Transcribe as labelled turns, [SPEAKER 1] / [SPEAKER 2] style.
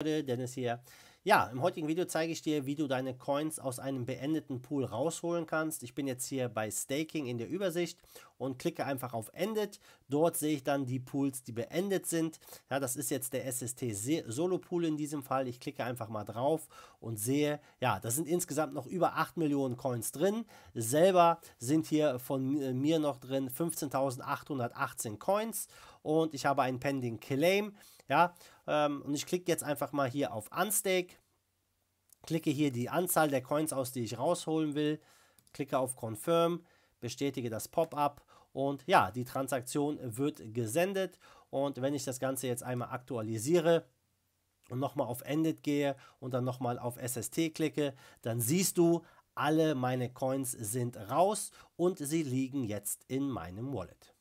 [SPEAKER 1] Dennis hier. Ja, im heutigen Video zeige ich dir, wie du deine Coins aus einem beendeten Pool rausholen kannst. Ich bin jetzt hier bei Staking in der Übersicht und klicke einfach auf Ended. Dort sehe ich dann die Pools, die beendet sind. Ja, das ist jetzt der SST Solo Pool in diesem Fall. Ich klicke einfach mal drauf und sehe, ja, da sind insgesamt noch über 8 Millionen Coins drin. Selber sind hier von äh, mir noch drin 15.818 Coins und ich habe einen Pending Claim. Ja, ähm, und ich klicke jetzt einfach mal hier auf Unstake, klicke hier die Anzahl der Coins aus, die ich rausholen will, klicke auf Confirm, bestätige das Pop-up und ja, die Transaktion wird gesendet. Und wenn ich das Ganze jetzt einmal aktualisiere, und nochmal auf Ended gehe und dann nochmal auf SST klicke, dann siehst du, alle meine Coins sind raus und sie liegen jetzt in meinem Wallet.